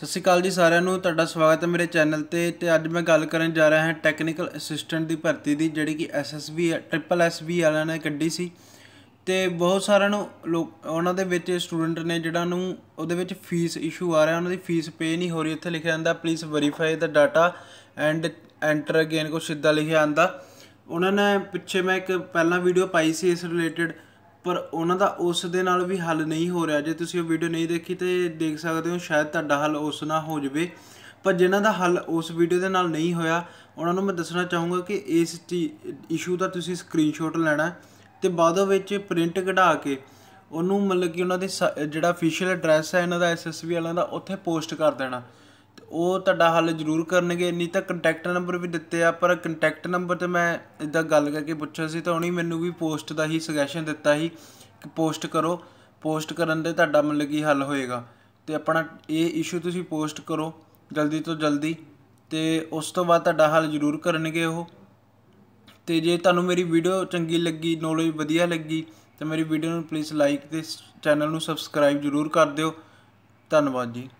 ਸਤਿ ਸ਼੍ਰੀ ਅਕਾਲ ਜੀ ਸਾਰਿਆਂ ਨੂੰ ਤੁਹਾਡਾ ਸਵਾਗਤ ਹੈ ਮੇਰੇ ਚੈਨਲ ਤੇ ਤੇ ਅੱਜ ਮੈਂ ਗੱਲ ਕਰਨ ਜਾ ਰਿਹਾ ਹਾਂ ਟੈਕਨੀਕਲ ਅਸਿਸਟੈਂਟ ਦੀ ਭਰਤੀ ਦੀ ਜਿਹੜੀ ਕਿ ਐਸਐਸਬੀ ਟ੍ਰਿਪਲ ਐਸਬੀ ਵਾਲਿਆਂ ਨੇ ਕੱਢੀ ਸੀ ਤੇ ਬਹੁਤ ਸਾਰਿਆਂ ਨੂੰ ਲੋਕ ਉਹਨਾਂ ਦੇ ਵਿੱਚ ਸਟੂਡੈਂਟ ਨੇ ਜਿਹੜਾ ਨੂੰ ਉਹਦੇ ਵਿੱਚ ਫੀਸ ਇਸ਼ੂ ਆ ਰਿਹਾ ਉਹਨਾਂ ਦੀ ਫੀਸ ਪੇ ਨਹੀਂ ਹੋ ਰਹੀ ਉੱਥੇ ਲਿਖਿਆ ਜਾਂਦਾ please verify the data and enter again ਕੁਝ ਇਦਾਂ ਲਿਖਿਆ ਜਾਂਦਾ ਉਹਨਾਂ ਨੇ ਪਿੱਛੇ ਮੈਂ ਇੱਕ ਪਹਿਲਾਂ ਵੀਡੀਓ ਪਾਈ ਸੀ ਇਸ ਰਿਲੇਟਡ ਪਰ ਉਹਨਾਂ ਦਾ ਉਸ ਦੇ ਨਾਲ ਵੀ ਹੱਲ ਨਹੀਂ ਹੋ ਰਿਹਾ ਜੇ ਤੁਸੀਂ ਉਹ ਵੀਡੀਓ ਨਹੀਂ ਦੇਖੀ ਤੇ ਦੇਖ ਸਕਦੇ ਹੋ ਸ਼ਾਇਦ ਤੁਹਾਡਾ ਹੱਲ ਉਸ ਨਾਲ ਹੋ ਜਵੇ ਪਰ ਜਿਨ੍ਹਾਂ ਦਾ ਹੱਲ ਉਸ ਵੀਡੀਓ ਦੇ ਨਾਲ ਨਹੀਂ ਹੋਇਆ ਉਹਨਾਂ ਨੂੰ ਮੈਂ ਦੱਸਣਾ ਚਾਹੂੰਗਾ ਕਿ ਇਸ ਇਸ਼ੂ ਦਾ ਤੁਸੀਂ ਸਕਰੀਨਸ਼ਾਟ ਲੈਣਾ ਤੇ ਬਾਅਦ ਵਿੱਚ ਪ੍ਰਿੰਟ ਕਢਾ ਕੇ ਉਹਨੂੰ ਮਤਲਬ ਕਿ ਉਹਨਾਂ ਦੇ ਜਿਹੜਾ ਅਫੀਸ਼ੀਅਲ ਐਡਰੈਸ ਹੈ ਇਹਨਾਂ ਦਾ ਐਸਐਸਬੀ ਵਾਲਿਆਂ ਦਾ ਉੱਥੇ ਪੋਸਟ ਕਰ ਦੇਣਾ ਉਹ ਤੁਹਾਡਾ ਹੱਲ ਜ਼ਰੂਰ ਕਰਨਗੇ ਨਹੀਂ ਤਾਂ ਕੰਟੈਕਟ ਨੰਬਰ ਵੀ ਦਿੱਤੇ ਆ ਪਰ ਕੰਟੈਕਟ ਨੰਬਰ ਤੇ ਮੈਂ ਇਦਾਂ ਗੱਲ ਕਰਕੇ ਪੁੱਛਿਆ ਸੀ ਤਾਂ ਉਹਨੇ ਮੈਨੂੰ ਵੀ ਪੋਸਟ ਦਾ ਹੀ ਸੁਜੈਸ਼ਨ ਦਿੱਤਾ ਸੀ ਕਿ ਪੋਸਟ ਕਰੋ ਪੋਸਟ ਕਰਨ ਦੇ ਤੁਹਾਡਾ ਮਤਲਬ ਕੀ ਹੱਲ ਹੋਏਗਾ ਤੇ ਆਪਣਾ ਇਹ ਇਸ਼ੂ ਤੁਸੀਂ ਪੋਸਟ ਕਰੋ ਜਲਦੀ ਤੋਂ ਜਲਦੀ ਤੇ ਉਸ ਤੋਂ ਬਾਅਦ ਤੁਹਾਡਾ ਹੱਲ ਜ਼ਰੂਰ ਕਰਨਗੇ ਉਹ ਤੇ ਜੇ ਤੁਹਾਨੂੰ ਮੇਰੀ ਵੀਡੀਓ ਚੰਗੀ ਲੱਗੀ ਨੌਲੇਜ ਵਧੀਆ ਲੱਗੀ ਤਾਂ ਮੇਰੀ ਵੀਡੀਓ ਨੂੰ ਪਲੀਜ਼ ਲਾਈਕ ਤੇ ਚੈਨਲ ਨੂੰ ਸਬਸਕ੍ਰਾਈਬ ਜ਼ਰੂਰ ਕਰ ਦਿਓ ਧੰਨਵਾਦ ਜੀ